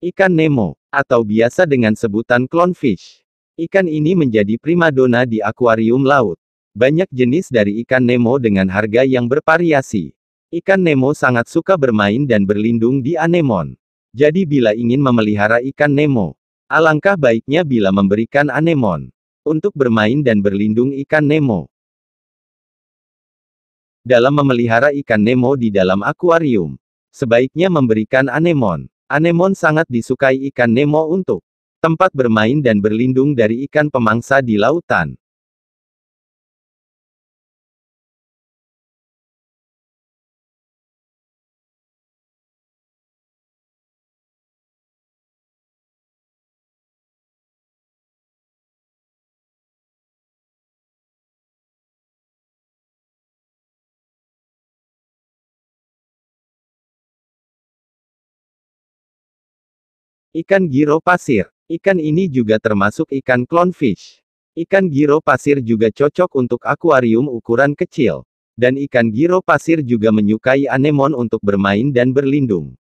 Ikan Nemo, atau biasa dengan sebutan clownfish. Ikan ini menjadi primadona di akuarium laut. Banyak jenis dari ikan Nemo dengan harga yang bervariasi. Ikan Nemo sangat suka bermain dan berlindung di anemon. Jadi bila ingin memelihara ikan Nemo, alangkah baiknya bila memberikan anemon untuk bermain dan berlindung ikan Nemo. Dalam memelihara ikan Nemo di dalam akuarium, sebaiknya memberikan anemon Anemon sangat disukai ikan Nemo untuk tempat bermain dan berlindung dari ikan pemangsa di lautan. Ikan giro pasir. Ikan ini juga termasuk ikan clownfish. Ikan giro pasir juga cocok untuk akuarium ukuran kecil. Dan ikan giro pasir juga menyukai anemon untuk bermain dan berlindung.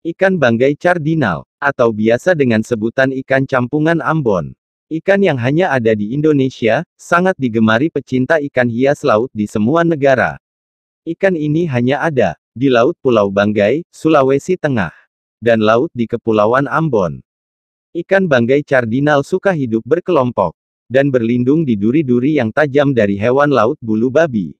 Ikan banggai cardinal, atau biasa dengan sebutan ikan campungan Ambon. Ikan yang hanya ada di Indonesia, sangat digemari pecinta ikan hias laut di semua negara. Ikan ini hanya ada di Laut Pulau Banggai, Sulawesi Tengah, dan laut di Kepulauan Ambon. Ikan banggai cardinal suka hidup berkelompok dan berlindung di duri-duri yang tajam dari hewan laut bulu babi.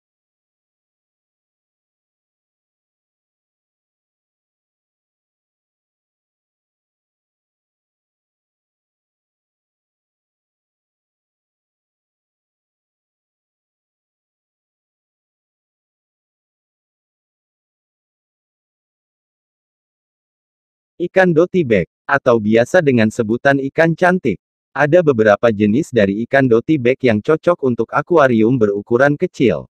Ikan dotibek, atau biasa dengan sebutan ikan cantik. Ada beberapa jenis dari ikan dotibek yang cocok untuk akuarium berukuran kecil.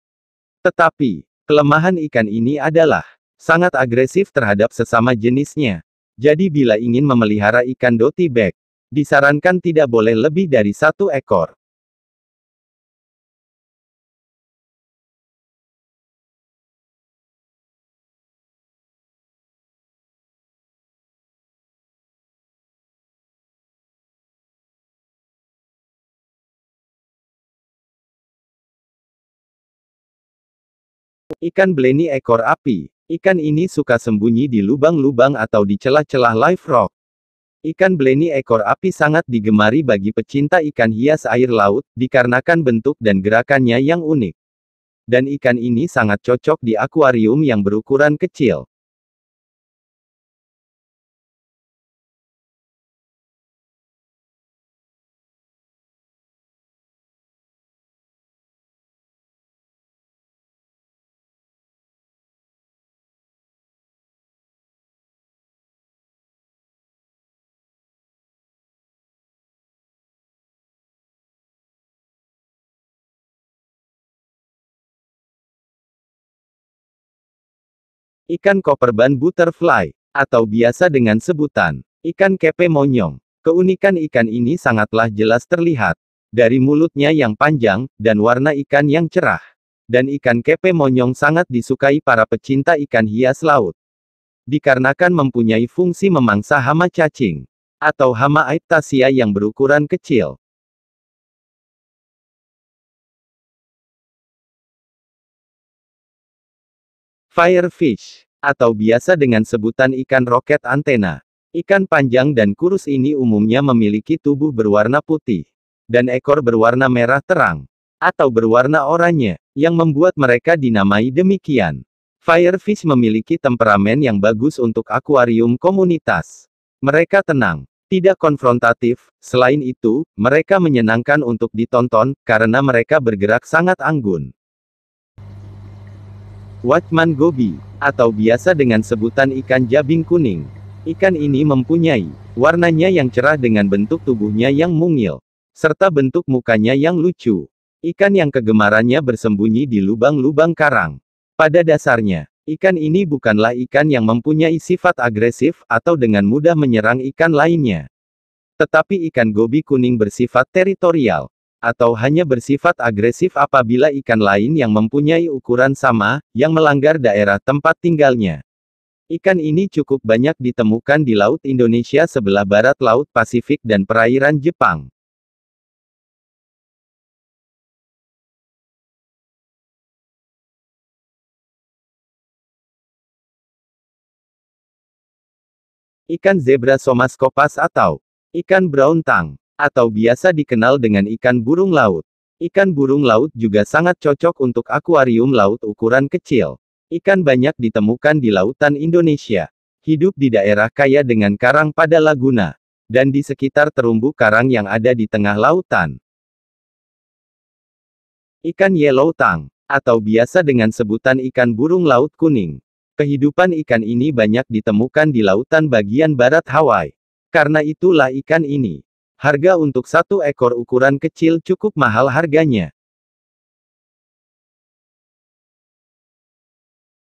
Tetapi, kelemahan ikan ini adalah sangat agresif terhadap sesama jenisnya. Jadi bila ingin memelihara ikan dotibek, disarankan tidak boleh lebih dari satu ekor. Ikan beleni ekor api. Ikan ini suka sembunyi di lubang-lubang atau di celah-celah live rock. Ikan beleni ekor api sangat digemari bagi pecinta ikan hias air laut, dikarenakan bentuk dan gerakannya yang unik. Dan ikan ini sangat cocok di akuarium yang berukuran kecil. Ikan koperban butterfly, atau biasa dengan sebutan ikan kepe monyong. Keunikan ikan ini sangatlah jelas terlihat dari mulutnya yang panjang dan warna ikan yang cerah. Dan ikan kepe monyong sangat disukai para pecinta ikan hias laut. Dikarenakan mempunyai fungsi memangsa hama cacing atau hama aiptasia yang berukuran kecil. Firefish, atau biasa dengan sebutan ikan roket antena. Ikan panjang dan kurus ini umumnya memiliki tubuh berwarna putih dan ekor berwarna merah terang atau berwarna oranye yang membuat mereka dinamai demikian. Firefish memiliki temperamen yang bagus untuk akuarium komunitas. Mereka tenang, tidak konfrontatif, selain itu, mereka menyenangkan untuk ditonton karena mereka bergerak sangat anggun. Watchman Gobi, atau biasa dengan sebutan ikan jabing kuning. Ikan ini mempunyai warnanya yang cerah dengan bentuk tubuhnya yang mungil, serta bentuk mukanya yang lucu. Ikan yang kegemarannya bersembunyi di lubang-lubang karang. Pada dasarnya, ikan ini bukanlah ikan yang mempunyai sifat agresif atau dengan mudah menyerang ikan lainnya. Tetapi ikan gobi kuning bersifat teritorial, atau hanya bersifat agresif apabila ikan lain yang mempunyai ukuran sama, yang melanggar daerah tempat tinggalnya. Ikan ini cukup banyak ditemukan di Laut Indonesia sebelah barat Laut Pasifik dan perairan Jepang. Ikan zebra somascopas atau ikan brown tang atau biasa dikenal dengan ikan burung laut. Ikan burung laut juga sangat cocok untuk akuarium laut ukuran kecil. Ikan banyak ditemukan di lautan Indonesia. Hidup di daerah kaya dengan karang pada laguna. Dan di sekitar terumbu karang yang ada di tengah lautan. Ikan yellow tang, atau biasa dengan sebutan ikan burung laut kuning. Kehidupan ikan ini banyak ditemukan di lautan bagian barat Hawaii. Karena itulah ikan ini Harga untuk satu ekor ukuran kecil cukup mahal harganya.